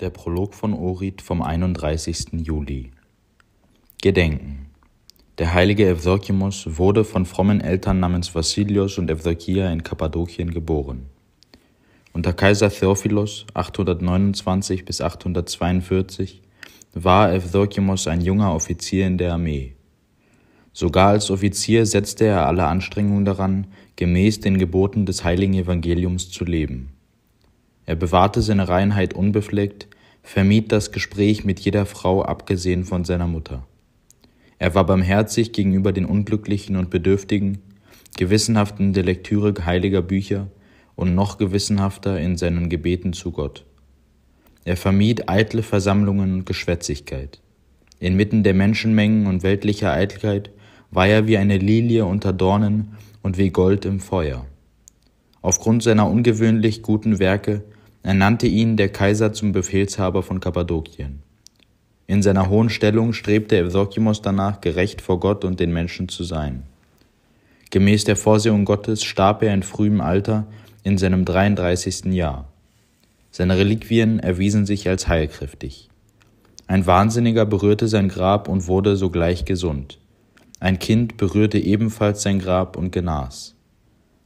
Der Prolog von Orit vom 31. Juli. Gedenken. Der heilige Evdokimos wurde von frommen Eltern namens Vassilios und Evdokia in Kappadokien geboren. Unter Kaiser Theophilos 829 bis 842 war Evdokimos ein junger Offizier in der Armee. Sogar als Offizier setzte er alle Anstrengungen daran, gemäß den Geboten des heiligen Evangeliums zu leben. Er bewahrte seine Reinheit unbefleckt, vermied das Gespräch mit jeder Frau abgesehen von seiner Mutter. Er war barmherzig gegenüber den Unglücklichen und Bedürftigen, gewissenhaft in der Lektüre heiliger Bücher und noch gewissenhafter in seinen Gebeten zu Gott. Er vermied eitle Versammlungen und Geschwätzigkeit. Inmitten der Menschenmengen und weltlicher Eitelkeit war er wie eine Lilie unter Dornen und wie Gold im Feuer. Aufgrund seiner ungewöhnlich guten Werke ernannte ihn der Kaiser zum Befehlshaber von Kappadokien. In seiner hohen Stellung strebte Evdokimos danach, gerecht vor Gott und den Menschen zu sein. Gemäß der Vorsehung Gottes starb er in frühem Alter in seinem 33. Jahr. Seine Reliquien erwiesen sich als heilkräftig. Ein Wahnsinniger berührte sein Grab und wurde sogleich gesund. Ein Kind berührte ebenfalls sein Grab und genas.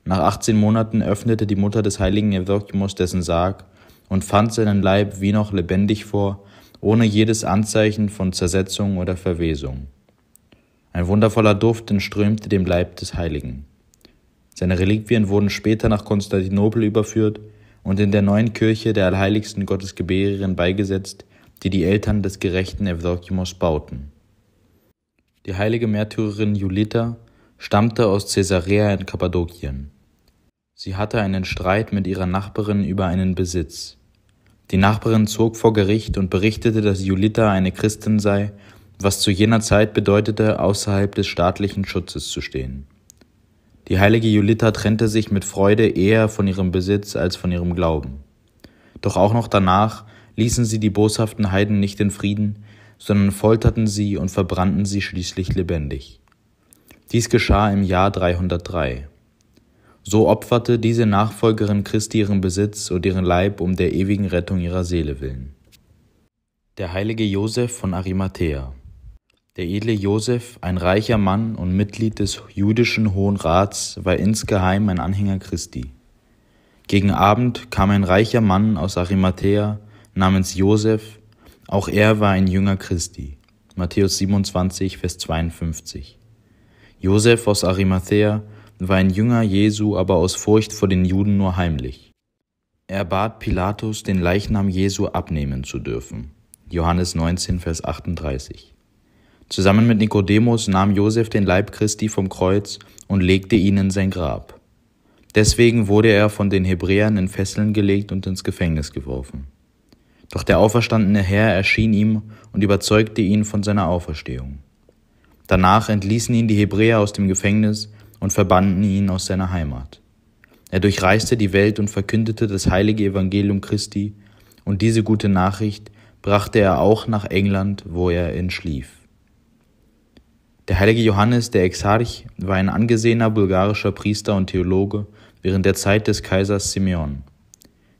Nach 18 Monaten öffnete die Mutter des heiligen Evdokimos dessen Sarg und fand seinen Leib wie noch lebendig vor, ohne jedes Anzeichen von Zersetzung oder Verwesung. Ein wundervoller Duft entströmte dem Leib des Heiligen. Seine Reliquien wurden später nach Konstantinopel überführt und in der neuen Kirche der allheiligsten Gottesgebärerin beigesetzt, die die Eltern des gerechten Evdokimos bauten. Die heilige Märtyrerin Julita stammte aus Caesarea in Kappadokien. Sie hatte einen Streit mit ihrer Nachbarin über einen Besitz. Die Nachbarin zog vor Gericht und berichtete, dass Julita eine Christin sei, was zu jener Zeit bedeutete, außerhalb des staatlichen Schutzes zu stehen. Die heilige Julita trennte sich mit Freude eher von ihrem Besitz als von ihrem Glauben. Doch auch noch danach ließen sie die boshaften Heiden nicht in Frieden, sondern folterten sie und verbrannten sie schließlich lebendig. Dies geschah im Jahr 303. So opferte diese Nachfolgerin Christi ihren Besitz und ihren Leib um der ewigen Rettung ihrer Seele willen. Der heilige Josef von Arimathea Der edle Josef, ein reicher Mann und Mitglied des jüdischen Hohen Rats, war insgeheim ein Anhänger Christi. Gegen Abend kam ein reicher Mann aus Arimathea namens Josef, auch er war ein Jünger Christi. Matthäus 27, Vers 52. Josef aus Arimathea war ein Jünger Jesu aber aus Furcht vor den Juden nur heimlich. Er bat Pilatus, den Leichnam Jesu abnehmen zu dürfen. Johannes 19, Vers 38. Zusammen mit Nikodemus nahm Josef den Leib Christi vom Kreuz und legte ihn in sein Grab. Deswegen wurde er von den Hebräern in Fesseln gelegt und ins Gefängnis geworfen. Doch der auferstandene Herr erschien ihm und überzeugte ihn von seiner Auferstehung. Danach entließen ihn die Hebräer aus dem Gefängnis und verbannten ihn aus seiner Heimat. Er durchreiste die Welt und verkündete das heilige Evangelium Christi, und diese gute Nachricht brachte er auch nach England, wo er entschlief. Der heilige Johannes der Exarch war ein angesehener bulgarischer Priester und Theologe während der Zeit des Kaisers Simeon.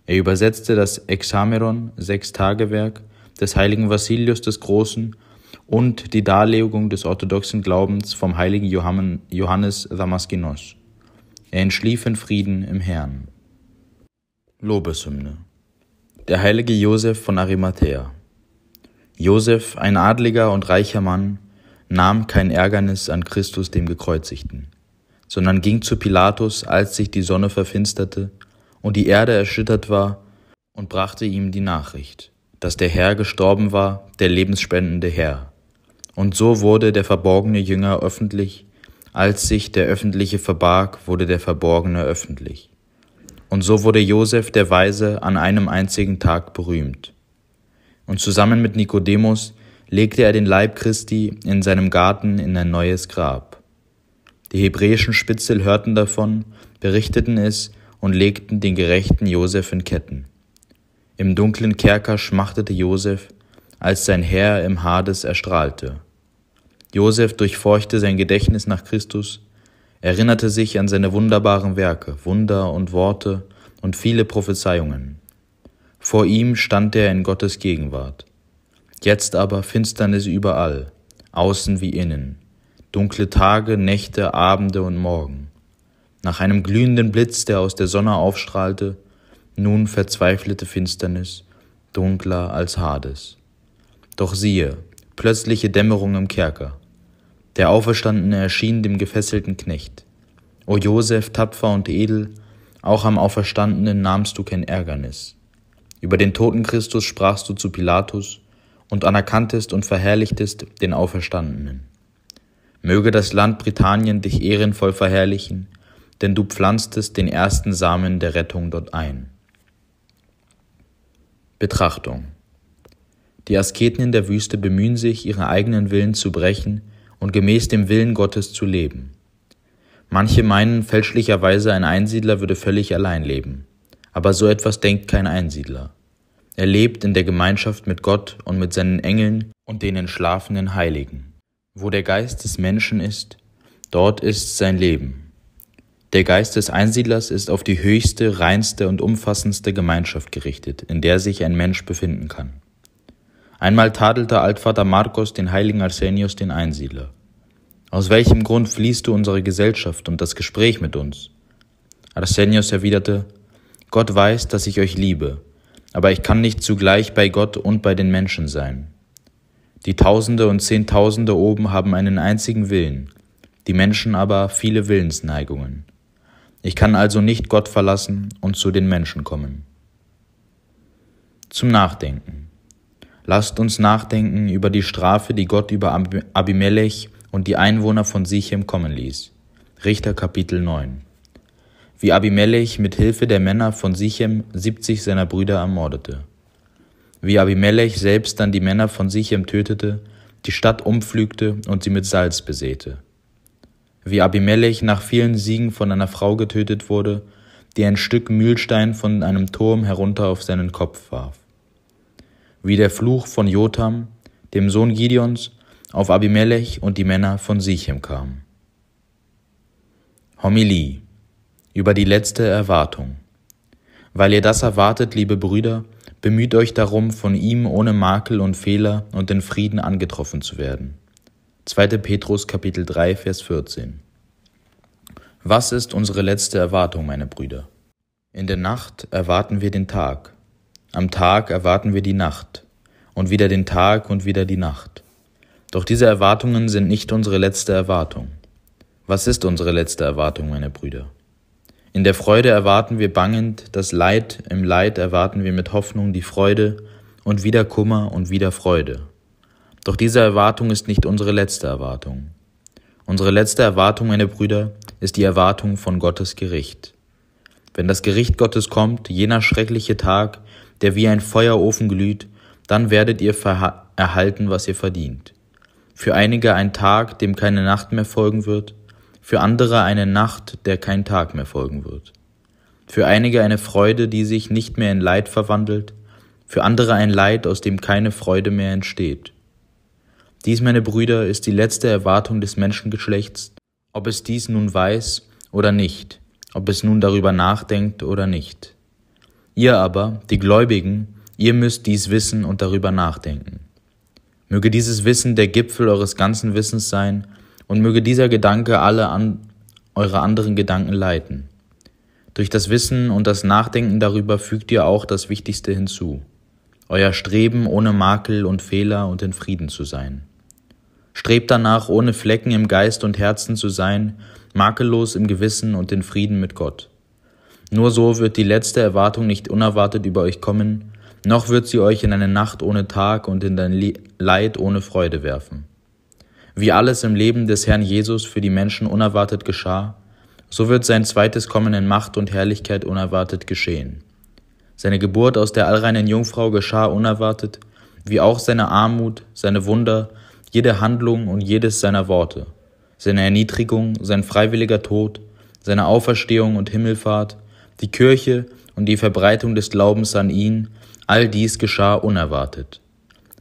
Er übersetzte das Exameron, Sechstagewerk des heiligen Vassilius des Großen und die Darlegung des orthodoxen Glaubens vom heiligen Johannes Damaskinos. Er entschlief in Frieden im Herrn. Lobeshymne Der heilige Josef von Arimathea Josef, ein adliger und reicher Mann, nahm kein Ärgernis an Christus dem Gekreuzigten, sondern ging zu Pilatus, als sich die Sonne verfinsterte und die Erde erschüttert war, und brachte ihm die Nachricht, dass der Herr gestorben war, der lebensspendende Herr, und so wurde der verborgene Jünger öffentlich, als sich der öffentliche verbarg, wurde der verborgene öffentlich. Und so wurde Josef der Weise an einem einzigen Tag berühmt. Und zusammen mit Nikodemus legte er den Leib Christi in seinem Garten in ein neues Grab. Die hebräischen Spitzel hörten davon, berichteten es und legten den gerechten Josef in Ketten. Im dunklen Kerker schmachtete Josef, als sein Herr im Hades erstrahlte. Josef durchforchte sein Gedächtnis nach Christus, erinnerte sich an seine wunderbaren Werke, Wunder und Worte und viele Prophezeiungen. Vor ihm stand er in Gottes Gegenwart. Jetzt aber Finsternis überall, außen wie innen, dunkle Tage, Nächte, Abende und Morgen. Nach einem glühenden Blitz, der aus der Sonne aufstrahlte, nun verzweifelte Finsternis, dunkler als Hades. Doch siehe, plötzliche Dämmerung im Kerker. Der Auferstandene erschien dem gefesselten Knecht. O Josef, tapfer und edel, auch am Auferstandenen nahmst du kein Ärgernis. Über den toten Christus sprachst du zu Pilatus und anerkanntest und verherrlichtest den Auferstandenen. Möge das Land Britannien dich ehrenvoll verherrlichen, denn du pflanztest den ersten Samen der Rettung dort ein. Betrachtung Die Asketen in der Wüste bemühen sich, ihre eigenen Willen zu brechen, und gemäß dem Willen Gottes zu leben. Manche meinen fälschlicherweise, ein Einsiedler würde völlig allein leben. Aber so etwas denkt kein Einsiedler. Er lebt in der Gemeinschaft mit Gott und mit seinen Engeln und den entschlafenen Heiligen. Wo der Geist des Menschen ist, dort ist sein Leben. Der Geist des Einsiedlers ist auf die höchste, reinste und umfassendste Gemeinschaft gerichtet, in der sich ein Mensch befinden kann. Einmal tadelte Altvater Markus den heiligen Arsenius den Einsiedler. Aus welchem Grund fließt du unsere Gesellschaft und das Gespräch mit uns? Arsenius erwiderte, Gott weiß, dass ich euch liebe, aber ich kann nicht zugleich bei Gott und bei den Menschen sein. Die Tausende und Zehntausende oben haben einen einzigen Willen, die Menschen aber viele Willensneigungen. Ich kann also nicht Gott verlassen und zu den Menschen kommen. Zum Nachdenken. Lasst uns nachdenken über die Strafe, die Gott über Abimelech und die Einwohner von Sichem kommen ließ. Richter Kapitel 9. Wie Abimelech mit Hilfe der Männer von Sichem 70 seiner Brüder ermordete. Wie Abimelech selbst dann die Männer von Sichem tötete, die Stadt umpflügte und sie mit Salz besäte. Wie Abimelech nach vielen Siegen von einer Frau getötet wurde, die ein Stück Mühlstein von einem Turm herunter auf seinen Kopf warf wie der Fluch von Jotham, dem Sohn Gideons, auf Abimelech und die Männer von Sichem kam. Homilie über die letzte Erwartung. Weil ihr das erwartet, liebe Brüder, bemüht euch darum, von ihm ohne Makel und Fehler und in Frieden angetroffen zu werden. 2. Petrus Kapitel 3 Vers 14. Was ist unsere letzte Erwartung, meine Brüder? In der Nacht erwarten wir den Tag, am Tag erwarten wir die Nacht und wieder den Tag und wieder die Nacht. Doch diese Erwartungen sind nicht unsere letzte Erwartung. Was ist unsere letzte Erwartung, meine Brüder? In der Freude erwarten wir bangend das Leid, im Leid erwarten wir mit Hoffnung die Freude und wieder Kummer und wieder Freude. Doch diese Erwartung ist nicht unsere letzte Erwartung. Unsere letzte Erwartung, meine Brüder, ist die Erwartung von Gottes Gericht. Wenn das Gericht Gottes kommt, jener schreckliche Tag, der wie ein Feuerofen glüht, dann werdet ihr erhalten, was ihr verdient. Für einige ein Tag, dem keine Nacht mehr folgen wird, für andere eine Nacht, der kein Tag mehr folgen wird. Für einige eine Freude, die sich nicht mehr in Leid verwandelt, für andere ein Leid, aus dem keine Freude mehr entsteht. Dies, meine Brüder, ist die letzte Erwartung des Menschengeschlechts, ob es dies nun weiß oder nicht, ob es nun darüber nachdenkt oder nicht. Ihr aber, die Gläubigen, ihr müsst dies wissen und darüber nachdenken. Möge dieses Wissen der Gipfel eures ganzen Wissens sein und möge dieser Gedanke alle an eure anderen Gedanken leiten. Durch das Wissen und das Nachdenken darüber fügt ihr auch das Wichtigste hinzu, euer Streben ohne Makel und Fehler und in Frieden zu sein. Strebt danach, ohne Flecken im Geist und Herzen zu sein, makellos im Gewissen und in Frieden mit Gott. Nur so wird die letzte Erwartung nicht unerwartet über euch kommen, noch wird sie euch in eine Nacht ohne Tag und in ein Leid ohne Freude werfen. Wie alles im Leben des Herrn Jesus für die Menschen unerwartet geschah, so wird sein zweites Kommen in Macht und Herrlichkeit unerwartet geschehen. Seine Geburt aus der allreinen Jungfrau geschah unerwartet, wie auch seine Armut, seine Wunder, jede Handlung und jedes seiner Worte, seine Erniedrigung, sein freiwilliger Tod, seine Auferstehung und Himmelfahrt, die Kirche und die Verbreitung des Glaubens an ihn, all dies geschah unerwartet.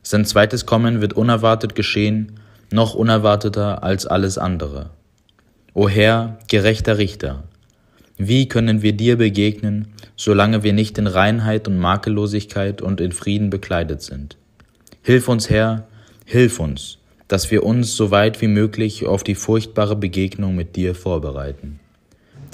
Sein zweites Kommen wird unerwartet geschehen, noch unerwarteter als alles andere. O Herr, gerechter Richter, wie können wir dir begegnen, solange wir nicht in Reinheit und Makellosigkeit und in Frieden bekleidet sind? Hilf uns, Herr, hilf uns, dass wir uns so weit wie möglich auf die furchtbare Begegnung mit dir vorbereiten.